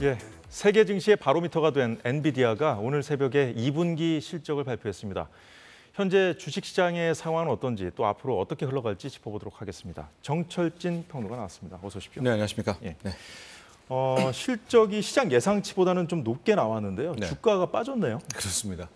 예, 세계 증시의 바로미터가 된 엔비디아가 오늘 새벽에 2분기 실적을 발표했습니다. 현재 주식시장의 상황은 어떤지 또 앞으로 어떻게 흘러갈지 짚어보도록 하겠습니다. 정철진 평론가 나왔습니다. 어서 오십시오. 네, 안녕하십니까. 예. 네. 어, 실적이 시장 예상치보다는 좀 높게 나왔는데요. 네. 주가가 빠졌네요. 그렇습니다.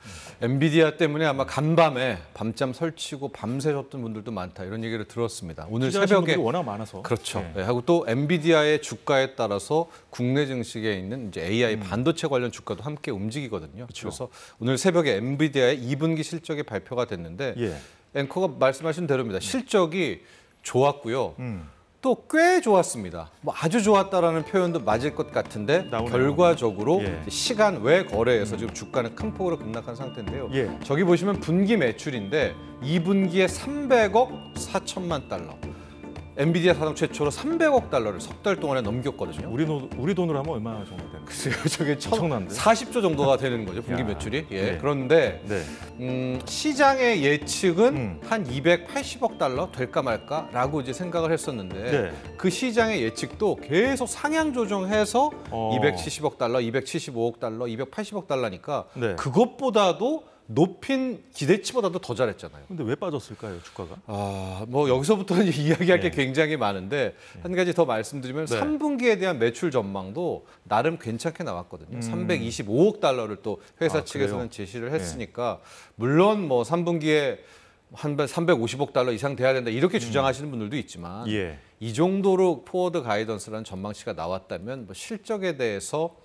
엔비디아 때문에 아마 간밤에 밤잠 설치고 밤새 줬던 분들도 많다 이런 얘기를 들었습니다. 오늘 새벽에 워낙 많아서 그렇죠. 네. 네. 하고 또 엔비디아의 주가에 따라서 국내 증시에 있는 이제 AI 음. 반도체 관련 주가도 함께 움직이거든요. 그렇죠. 그래서 오늘 새벽에 엔비디아의 2분기 실적이 발표가 됐는데 예. 앵커가 말씀하신 대로입니다. 실적이 좋았고요. 음. 또꽤 좋았습니다. 뭐 아주 좋았다라는 표현도 맞을 것 같은데 나오네요. 결과적으로 예. 시간 외 거래에서 지금 주가는 큰 폭으로 급락한 상태인데요. 예. 저기 보시면 분기 매출인데 2분기에 300억 4천만 달러. 엔비디아 사상 최초로 300억 달러를 석 달 동안에 넘겼거든요. 우리, 우리 돈으로 하면 얼마 정도 되는 글쎄요, 저게 천, 엄청난데? 40조 정도가 되는 거죠, 분기 야. 매출이. 예. 네. 그런데 네. 음, 시장의 예측은 음. 한 280억 달러 될까 말까라고 이제 생각을 했었는데 네. 그 시장의 예측도 계속 상향 조정해서 어. 270억 달러, 275억 달러, 280억 달러니까 네. 그것보다도 높인 기대치보다도 더 잘했잖아요. 근데 왜 빠졌을까요, 주가가? 아, 뭐 여기서부터는 이야기할 네. 게 굉장히 많은데 네. 한 가지 더 말씀드리면 네. 3분기에 대한 매출 전망도 나름 괜찮게 나왔거든요. 음. 325억 달러를 또 회사 아, 측에서는 그래요? 제시를 네. 했으니까 네. 물론 뭐 3분기에 한 350억 달러 이상 돼야 된다 이렇게 음. 주장하시는 분들도 있지만 예. 이 정도로 포워드 가이던스라는 전망치가 나왔다면 뭐 실적에 대해서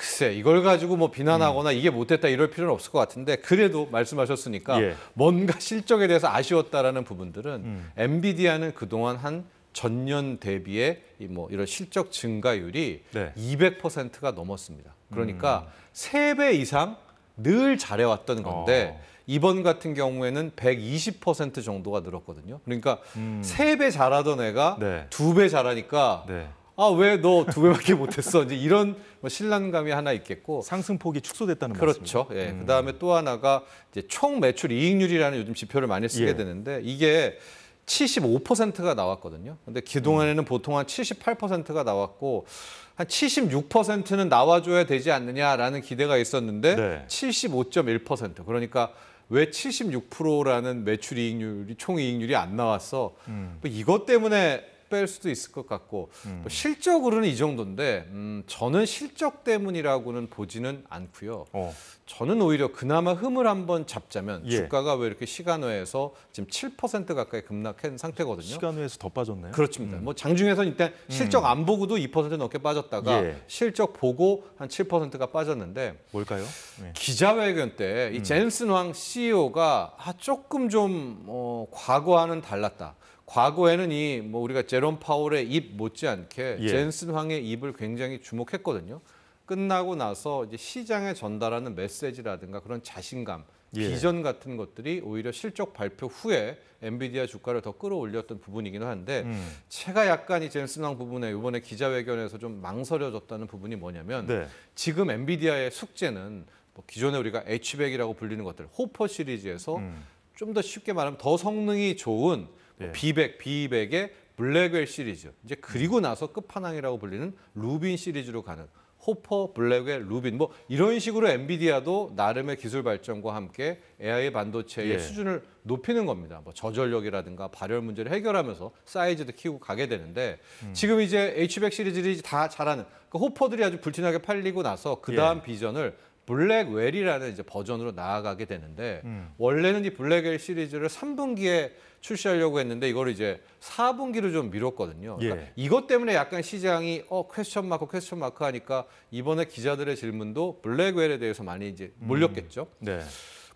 글쎄 이걸 가지고 뭐 비난하거나 음. 이게 못했다 이럴 필요는 없을 것 같은데 그래도 말씀하셨으니까 예. 뭔가 실적에 대해서 아쉬웠다라는 부분들은 음. 엔비디아는 그동안 한 전년 대비의 뭐 이런 실적 증가율이 네. 200%가 넘었습니다. 그러니까 음. 3배 이상 늘 잘해왔던 건데 어. 이번 같은 경우에는 120% 정도가 늘었거든요. 그러니까 음. 3배 잘하던 애가 네. 2배 잘하니까 네. 아왜너두 배밖에 못했어 이제 이런 뭐 신란감이 하나 있겠고 상승폭이 축소됐다는 그렇죠. 말씀이죠. 예. 음. 그다음에 또 하나가 이제 총 매출 이익률이라는 요즘 지표를 많이 쓰게 예. 되는데 이게 75%가 나왔거든요. 근데 기동안에는 음. 보통 한 78%가 나왔고 한 76%는 나와줘야 되지 않느냐라는 기대가 있었는데 네. 75.1% 그러니까 왜 76%라는 매출 이익률이 총 이익률이 안 나왔어? 음. 뭐 이것 때문에 뺄 수도 있을 것 같고 음. 실적으로는 이 정도인데 음, 저는 실적 때문이라고는 보지는 않고요. 어. 저는 오히려 그나마 흠을 한번 잡자면 예. 주가가 왜 이렇게 시간외에서 지금 7% 가까이 급락한 상태거든요. 시간외에서 더 빠졌네요. 그렇습니다. 음. 뭐 장중에서는 일단 음. 실적 안 보고도 2% 넘게 빠졌다가 예. 실적 보고 한 7%가 빠졌는데 뭘까요? 예. 기자회견 때이 음. 젠슨 왕 CEO가 아, 조금 좀 어, 과거와는 달랐다. 과거에는 이 뭐 우리가 제롬 파월의 입 못지않게 예. 젠슨 황의 입을 굉장히 주목했거든요. 끝나고 나서 이제 시장에 전달하는 메시지라든가 그런 자신감, 예. 비전 같은 것들이 오히려 실적 발표 후에 엔비디아 주가를 더 끌어올렸던 부분이기는 한데 음. 제가 약간 이 젠슨 황 부분에 이번에 기자회견에서 좀 망설여졌다는 부분이 뭐냐면 네. 지금 엔비디아의 숙제는 뭐 기존에 우리가 H백이라고 불리는 것들 호퍼 시리즈에서 음. 좀더 쉽게 말하면 더 성능이 좋은 예. B100, 의 블랙웰 시리즈. 이제 그리고 음. 나서 끝판왕이라고 불리는 루빈 시리즈로 가는 호퍼, 블랙웰, 루빈 뭐 이런 식으로 엔비디아도 나름의 기술 발전과 함께 AI 반도체의 예. 수준을 높이는 겁니다. 뭐 저전력이라든가 발열 문제를 해결하면서 사이즈도 키우고 가게 되는데 음. 지금 이제 H100 시리즈들다 잘하는 그 호퍼들이 아주 불티나게 팔리고 나서 그 다음 예. 비전을 블랙웰이라는 이제 버전으로 나아가게 되는데 음. 원래는 이 블랙웰 시리즈를 3분기에 출시하려고 했는데 이걸 이제 4분기로 좀 미뤘거든요. 그러니까 예. 그러니까 이것 때문에 약간 시장이 어 퀘스천 마크 퀘스천 마크 하니까 이번에 기자들의 질문도 블랙웰에 대해서 많이 이제 음. 몰렸겠죠. 음. 네.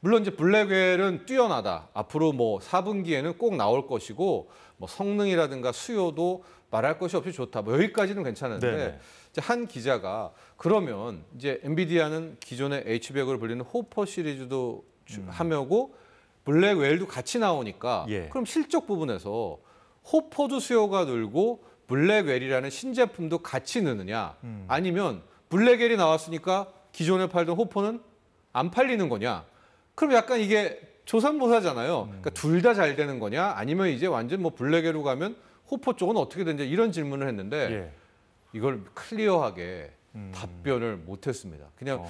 물론 이제 블랙웰은 뛰어나다. 앞으로 뭐 4분기에는 꼭 나올 것이고 뭐 성능이라든가 수요도 말할 것이 없이 좋다. 뭐 여기까지는 괜찮은데 네네. 이제 한 기자가 그러면 이제 엔비디아는 기존의 h 1 0 0을 불리는 호퍼 시리즈도 음. 하며고 블랙웰도 같이 나오니까 예. 그럼 실적 부분에서 호퍼도 수요가 늘고 블랙웰이라는 신제품도 같이 느느냐 음. 아니면 블랙웰이 나왔으니까 기존에 팔던 호퍼는 안 팔리는 거냐 그럼 약간 이게 조산보사잖아요 음. 그러니까 둘 다 잘 되는 거냐 아니면 이제 완전 뭐 블랙에로 가면 호포 쪽은 어떻게 되는지 이런 질문을 했는데 예. 이걸 클리어하게 음. 답변을 못했습니다. 그냥 어.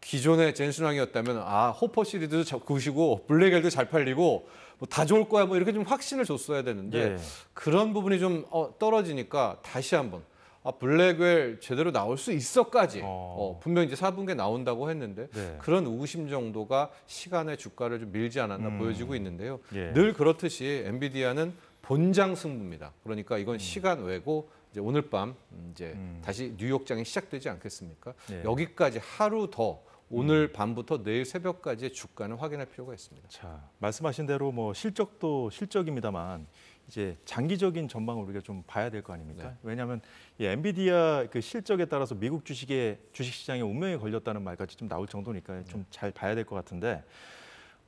기존의 젠슨왕이었다면 아 호퍼 시리즈도 잘 구시고 블랙엘도 잘 팔리고 뭐 다 좋을 거야 뭐 이렇게 좀 확신을 줬어야 되는데 예. 그런 부분이 좀 어, 떨어지니까 다시 한번 아, 블랙웰 제대로 나올 수 있어까지 어. 어, 분명 이제 4분기에 나온다고 했는데 네. 그런 우심 정도가 시간의 주가를 좀 밀지 않았나 음. 보여지고 있는데요. 예. 늘 그렇듯이 엔비디아는 본장 승부입니다. 그러니까 이건 음. 시간 외고 이제 오늘 밤 이제 음. 다시 뉴욕장이 시작되지 않겠습니까? 예. 여기까지 하루 더 오늘 음. 밤부터 내일 새벽까지의 주가는 확인할 필요가 있습니다. 자, 말씀하신 대로 뭐 실적도 실적입니다만 이제 장기적인 전망을 우리가 좀 봐야 될 거 아닙니까? 네. 왜냐하면 이 엔비디아 그 실적에 따라서 미국 주식의 주식 시장에 운명이 걸렸다는 말까지 좀 나올 정도니까 네. 좀잘 봐야 될 것 같은데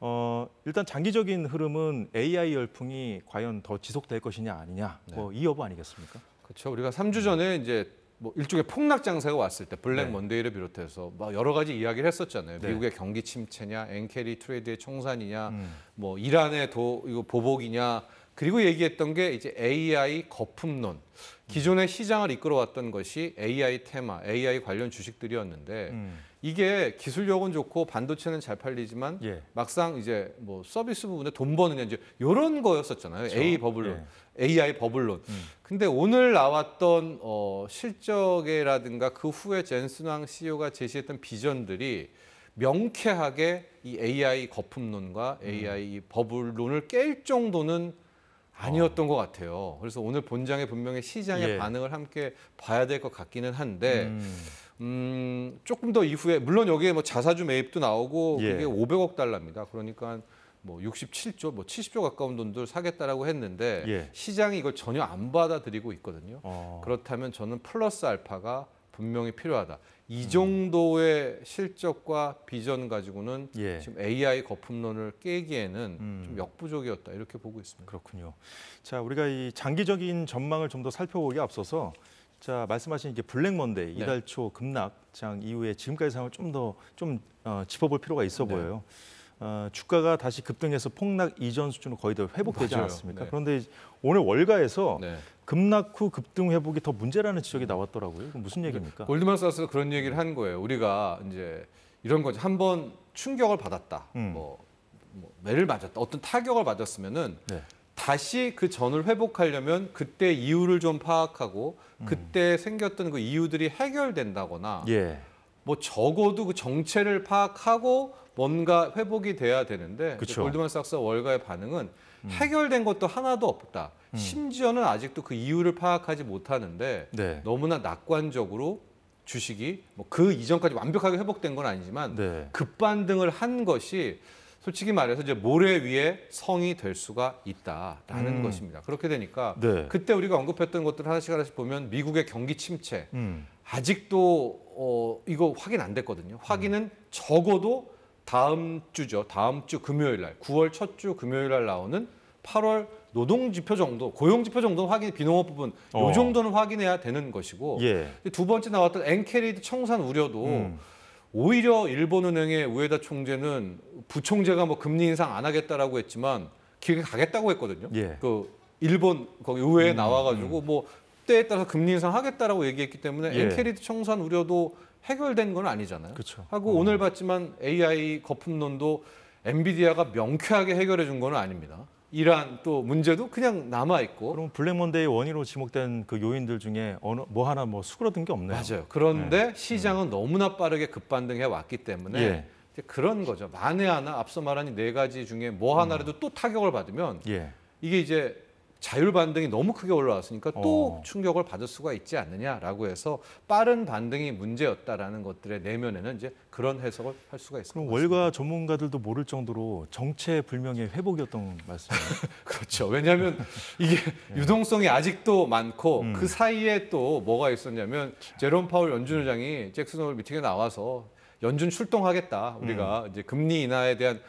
어, 일단 장기적인 흐름은 AI 열풍이 과연 더 지속될 것이냐 아니냐 네. 뭐이 여부 아니겠습니까? 그렇죠. 우리가 3주 전에 이제 뭐 일종의 폭락 장세가 왔을 때 블랙 네. 먼데이를 비롯해서 막 여러 가지 이야기를 했었잖아요. 네. 미국의 경기 침체냐, 엔캐리 트레이드의 청산이냐, 음. 뭐 이란의 도 이거 보복이냐 그리고 얘기했던 게 이제 AI 거품론. 기존의 시장을 이끌어왔던 것이 AI 테마, AI 관련 주식들이었는데 음. 이게 기술력은 좋고 반도체는 잘 팔리지만 예. 막상 이제 뭐 서비스 부분에 돈 버느냐 이제 이런 거였었잖아요. 그렇죠. A 버블론, 예. AI 버블론. 음. 근데 오늘 나왔던 어, 실적이라든가그 후에 젠스왕 CEO가 제시했던 비전들이 명쾌하게 이 AI 거품론과 AI 음. 버블론을 깰 정도는 아니었던 것 같아요. 그래서 오늘 본장에 분명히 시장의 예. 반응을 함께 봐야 될 것 같기는 한데 음. 음. 조금 더 이후에 물론 여기에 뭐 자사주 매입도 나오고 예. 그게 500억 달러입니다. 그러니까 뭐 67조, 뭐 70조 가까운 돈들 사겠다라고 했는데 예. 시장이 이걸 전혀 안 받아들이고 있거든요. 어. 그렇다면 저는 플러스 알파가 분명히 필요하다. 이 정도의 실적과 비전 가지고는 예. 지금 AI 거품론을 깨기에는 음. 좀 역부족이었다 이렇게 보고 있습니다. 그렇군요. 자 우리가 이 장기적인 전망을 좀 더 살펴보기 앞서서 자 말씀하신 이게 블랙 먼데이 네. 이달 초 급락장 이후에 지금까지 상황을 좀 더좀 좀, 어, 짚어볼 필요가 있어 네. 보여요. 네. 어, 주가가 다시 급등해서 폭락 이전 수준으로 거의 다 회복되지 맞아요. 않았습니까? 네. 그런데 오늘 월가에서 네. 급락 후 급등 회복이 더 문제라는 지적이 나왔더라고요. 무슨 얘기입니까? 골드만사스가 그런 얘기를 한 거예요. 우리가 이제 이런 거죠. 한번 충격을 받았다. 음. 뭐, 뭐 매를 맞았다. 어떤 타격을 맞았으면은 네. 다시 그 전을 회복하려면 그때 이유를 좀 파악하고 음. 그때 음. 생겼던 그 이유들이 해결된다거나 예. 뭐 적어도 그 정체를 파악하고 뭔가 회복이 돼야 되는데 그쵸. 골드만삭스 월가의 반응은 음. 해결된 것도 하나도 없다. 음. 심지어는 아직도 그 이유를 파악하지 못하는데 네. 너무나 낙관적으로 주식이 뭐그 이전까지 완벽하게 회복된 건 아니지만 네. 급반등을 한 것이 솔직히 말해서 이제 모래 위에 성이 될 수가 있다라는 음. 것입니다. 그렇게 되니까 네. 그때 우리가 언급했던 것들 하나씩 하나씩 보면 미국의 경기 침체, 음. 아직도 어, 이거 확인 안 됐거든요. 확인은 음. 적어도 다음 주죠. 다음 주 금요일 날, 9월 첫 주 금요일 날 나오는 8월 노동 지표 정도, 고용 지표 정도 는 확인, 비농업 부분 어. 요 정도는 확인해야 되는 것이고 예. 두 번째 나왔던 엔케리드 청산 우려도 음. 오히려 일본은행의 우에다 총재는 부총재가 뭐 금리 인상 안 하겠다라고 했지만 길게 가겠다고 했거든요. 예. 그 일본 거기 의회에 음, 나와가지고 음. 뭐 때에 따라서 금리 인상하겠다라고 얘기했기 때문에 예. 엔캐리드 청산 우려도 해결된 건 아니잖아요. 그쵸. 하고 음. 오늘 봤지만 AI 거품론도 엔비디아가 명쾌하게 해결해 준 건 아닙니다. 이란 또 문제도 그냥 남아 있고. 그럼 블랙몬데이 원인으로 지목된 그 요인들 중에 어느 뭐 하나 뭐 수그러든 게 없네요. 맞아요. 그런데 네. 시장은 음. 너무나 빠르게 급반등해 왔기 때문에 예. 그런 거죠. 만에 하나 앞서 말한 이 네 가지 중에 뭐 하나라도 음. 또 타격을 받으면 예. 이게 이제 자율 반등이 너무 크게 올라왔으니까 또 어. 충격을 받을 수가 있지 않느냐라고 해서 빠른 반등이 문제였다라는 것들의 내면에는 이제 그런 해석을 할 수가 있습니다. 월가 전문가들도 모를 정도로 정체 불명의 회복이었던 말씀이에요. 그렇죠. 왜냐하면 이게 예. 유동성이 아직도 많고 음. 그 사이에 또 뭐가 있었냐면 제롬 파월 연준 의장이 잭슨홀 미팅에 나와서 연준 출동하겠다. 우리가 음. 이제 금리 인하에 대한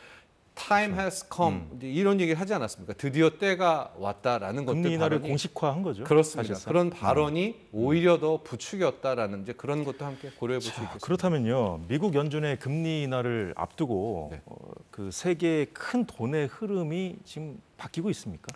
time has come 음. 이런 얘기를 하지 않았습니까? 드디어 때가 왔다라는 것들 인하를 공식화한 거죠. 그렇습니다. 사실상. 그런 음. 발언이 음. 오히려 더 부추겼다라는 이제 그런 것도 함께 고려해 볼 수 있겠습니다. 그렇다면요, 미국 연준의 금리 인하를 앞두고 네. 어, 그 세계의 큰 돈의 흐름이 지금 바뀌고 있습니까?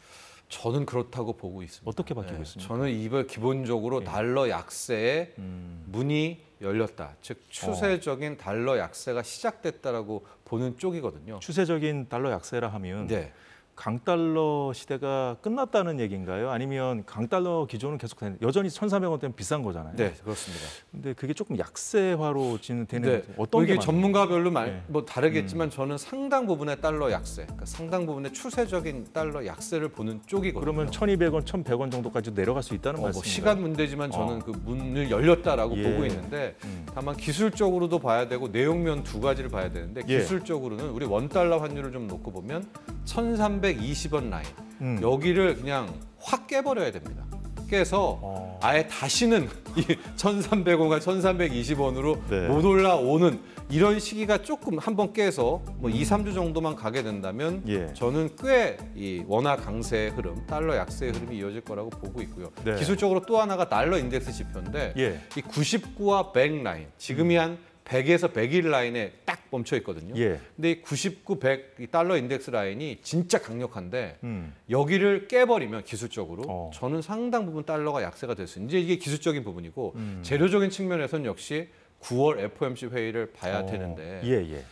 저는 그렇다고 보고 있습니다. 어떻게 바뀌고 네. 있습니까? 저는 이번 기본적으로 예. 달러 약세에 음. 문이 열렸다. 즉 추세적인 달러 약세가 시작됐다라고 보는 쪽이거든요. 추세적인 달러 약세라 하면 네. 강달러 시대가 끝났다는 얘기인가요? 아니면 강달러 기조는 계속 되는 여전히 1,300원대는 비싼 거잖아요. 네, 그렇습니다. 근데 그게 조금 약세화로 지는 되는 네, 어떤 게 전문가별로 말, 네. 뭐 다르겠지만 음. 저는 상당 부분의 달러 약세, 그러니까 상당 부분의 추세적인 달러 약세를 보는 쪽이거든요. 그러면 1,200원, 1,100원 정도까지 내려갈 수 있다는 어, 말씀이죠. 뭐 시간 문제지만 저는 어. 그 문을 열렸다라고 예. 보고 있는데 음. 다만 기술적으로도 봐야 되고 내용면 두 가지를 봐야 되는데 예. 기술적으로는 우리 원 달러 환율을 좀 놓고 보면 1320원 라인 음. 여기를 그냥 확 깨버려야 됩니다. 깨서 어. 아예 다시는 이 1,300원과 1,320원으로 네. 못 올라오는 이런 시기가 조금 한번 깨서 뭐 음. 2, 3주 정도만 가게 된다면 예. 저는 꽤 이 원화 강세의 흐름, 달러 약세의 흐름이 이어질 거라고 보고 있고요. 네. 기술적으로 또 하나가 달러 인덱스 지표인데 예. 이 99와 100 라인, 지금이 음. 한 100에서 101 라인에 딱 멈춰 있거든요. 예. 근데 99, 100 달러 인덱스 라인이 진짜 강력한데 음. 여기를 깨버리면 기술적으로 어. 저는 상당 부분 달러가 약세가 될 수 있는 이제 이게 기술적인 부분이고 음. 재료적인 측면에서는 역시 9월 FOMC 회의를 봐야 어. 되는데 예, 예.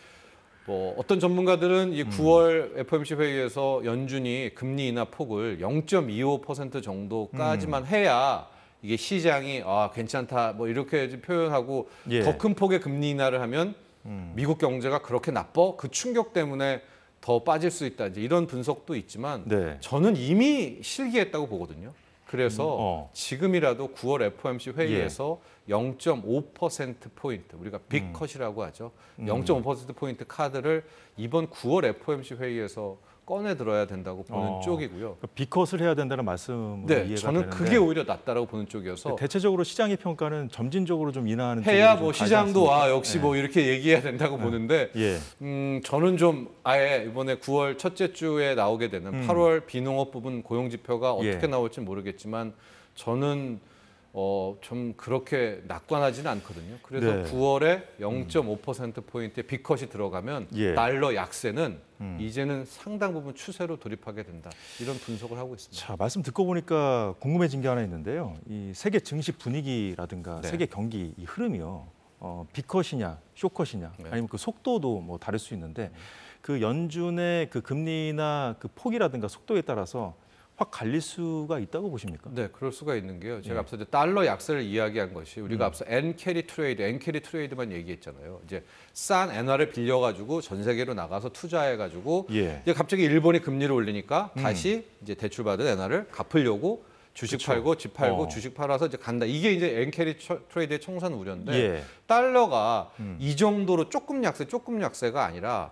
뭐 어떤 전문가들은 이 9월 음. FOMC 회의에서 연준이 금리 인하 폭을 0.25% 정도까지만 음. 해야 이게 시장이 아 괜찮다 뭐 이렇게 표현하고 예. 더큰 폭의 금리 인하를 하면 음. 미국 경제가 그렇게 나빠 그 충격 때문에 더 빠질 수 있다 이제 이런 분석도 있지만 네. 저는 이미 실기했다고 보거든요. 그래서 음, 어. 지금이라도 9월 FOMC 회의에서 예. 0.5% 포인트 우리가 빅컷이라고 하죠. 0.5% 음. 음. 포인트 카드를 이번 9월 FOMC 회의에서 꺼내 들어야 된다고 보는 어, 쪽이고요. 그러니까 비컷을 해야 된다는 말씀으로 네, 이해가 저는 되는 그게 오히려 낫다라고 보는 쪽이어서 대체적으로 시장의 평가는 점진적으로 좀 인하하는 해야 뭐 시장도 아 역시 네. 뭐 예. 이렇게 얘기해야 된다고 네. 보는데 예. 음, 저는 좀 아예 이번에 9월 첫째 주에 나오게 되는 음. 8월 비농업 부분 고용 지표가 예. 어떻게 예. 나올지 모르겠지만 저는 어, 좀 그렇게 낙관하지는 않거든요. 그래서 네. 9월에 0.5% 음. 포인트의 비컷이 들어가면 예. 달러 약세는 음. 이제는 상당 부분 추세로 돌입하게 된다. 이런 분석을 하고 있습니다. 자, 말씀 듣고 보니까 궁금해진 게 하나 있는데요. 이 세계 증시 분위기라든가 네. 세계 경기 이 흐름이요. 어, 비컷이냐, 쇼컷이냐, 네. 아니면 그 속도도 뭐 다를 수 있는데 음. 그 연준의 그 금리나 그 폭이라든가 속도에 따라서 확 갈릴 수가 있다고 보십니까? 네, 그럴 수가 있는 게요. 제가 예. 앞서 이제 달러 약세를 이야기한 것이 우리가 음. 앞서 엔 캐리 트레이드, 엔 캐리 트레이드만 얘기했잖아요. 이제 싼 엔화를 빌려가지고 전 세계로 나가서 투자해가지고 예. 이제 갑자기 일본이 금리를 올리니까 다시 음. 이제 대출받은 엔화를 갚으려고 주식 그쵸. 팔고 집 팔고 어. 주식 팔아서 이제 간다. 이게 이제 엔캐리 트레이드의 청산 우려인데 예. 달러가 음. 이 정도로 조금 약세, 조금 약세가 아니라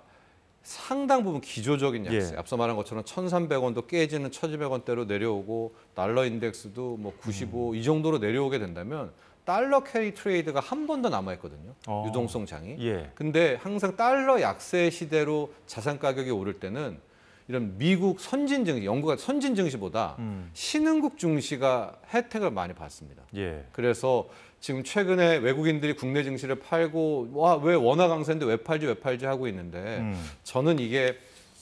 상당 부분 기조적인 예. 약세. 예. 앞서 말한 것처럼 1,300원도 깨지는 1,200원대로 내려오고 달러 인덱스도 뭐 95이 음. 정도로 내려오게 된다면 달러 캐리 트레이드가 한 번 더 남아 있거든요. 어. 유동성 장이. 예. 근데 항상 달러 약세 시대로 자산 가격이 오를 때는 이런 미국 선진 증시, 연구가 선진 증시보다 음. 신흥국 증시가 혜택을 많이 받습니다. 예. 그래서 지금 최근에 외국인들이 국내 증시를 팔고 와 왜 원화 강세인데 왜 팔지 왜 팔지 하고 있는데 음. 저는 이게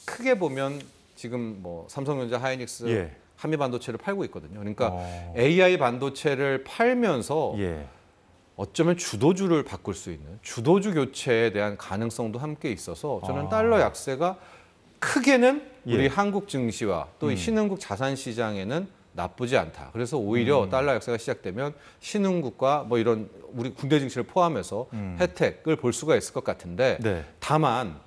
크게 보면 지금 뭐 삼성전자, 하이닉스, 예. 한미 반도체를 팔고 있거든요. 그러니까 오. 어. AI 반도체를 팔면서 예. 어쩌면 주도주를 바꿀 수 있는 주도주 교체에 대한 가능성도 함께 있어서 저는 아. 달러 약세가 크게는 우리 예. 한국 증시와 또 음. 신흥국 자산 시장에는 나쁘지 않다. 그래서 오히려 음. 달러 약세가 시작되면 신흥국과 뭐 이런 우리 군대 증시를 포함해서 음. 혜택을 볼 수가 있을 것 같은데 네. 다만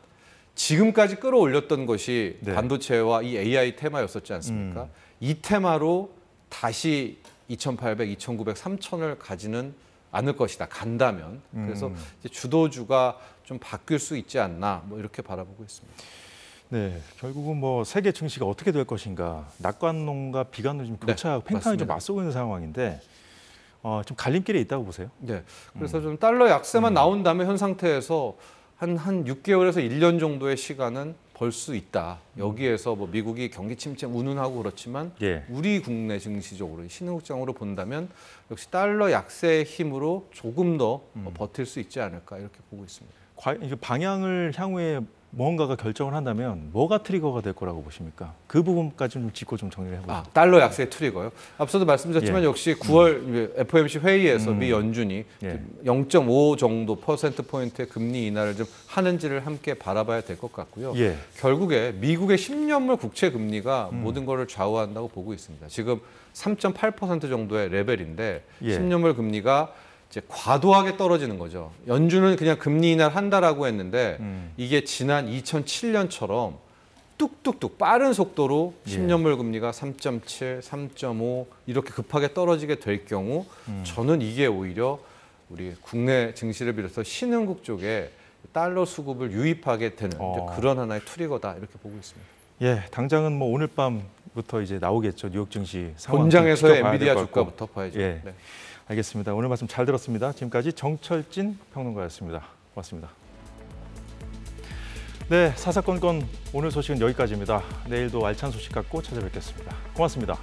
지금까지 끌어올렸던 것이 네. 반도체와 이 AI 테마였었지 않습니까? 음. 이 테마로 다시 2,800, 2,900, 3,000을 가지는 않을 것이다. 간다면. 그래서 음. 주도주가 좀 바뀔 수 있지 않나 뭐 이렇게 바라보고 있습니다. 네, 결국은 뭐 세계 증시가 어떻게 될 것인가, 낙관론과 비관론 지금 네, 교차 네, 팽팽히 맞습니다. 좀 맞서고 있는 상황인데 어, 좀 갈림길에 있다고 보세요? 네, 그래서 음. 좀 달러 약세만 음. 나온 다음에 현 상태에서 한, 한 6개월에서 1년 정도의 시간은 벌 수 있다. 음. 여기에서 뭐 미국이 경기 침체 운운하고 그렇지만 예. 우리 국내 증시적으로 신흥국장으로 본다면 역시 달러 약세의 힘으로 조금 더 음. 버틸 수 있지 않을까 이렇게 보고 있습니다. 과, 방향을 향후에 뭔가가 결정을 한다면 뭐가 트리거가 될 거라고 보십니까? 그 부분까지 좀 짚고 좀 정리를 해보죠. 아, 달러 약세 트리거요. 앞서도 말씀드렸지만 예. 역시 9월 음. FOMC 회의에서 음. 미 연준이 예. 0.5 정도 퍼센트 포인트의 금리 인하를 좀 하는지를 함께 바라봐야 될 것 같고요. 예. 결국에 미국의 10년물 국채 금리가 음. 모든 것을 좌우한다고 보고 있습니다. 지금 3.8% 정도의 레벨인데 10년물 예. 금리가 이제 과도하게 떨어지는 거죠. 연준은 그냥 금리 인하를 한다라고 했는데 음. 이게 지난 2007년처럼 뚝뚝뚝 빠른 속도로 10년물 예. 금리가 3.7, 3.5 이렇게 급하게 떨어지게 될 경우 음. 저는 이게 오히려 우리 국내 증시를 비롯해서 신흥국 쪽에 달러 수급을 유입하게 되는 어. 그런 하나의 트리거다 이렇게 보고 있습니다. 예, 당장은 뭐 오늘 밤 부터 이제 나오겠죠. 뉴욕 증시 상황. 에서 엔비디아 주가부터 봐야죠. 예. 네. 알겠습니다. 오늘 말씀 잘 들었습니다. 지금까지 정철진 평론가였습니다. 고맙습니다. 네, 사사건건 오늘 소식은 여기까지입니다. 내일도 알찬 소식 갖고 찾아뵙겠습니다. 고맙습니다.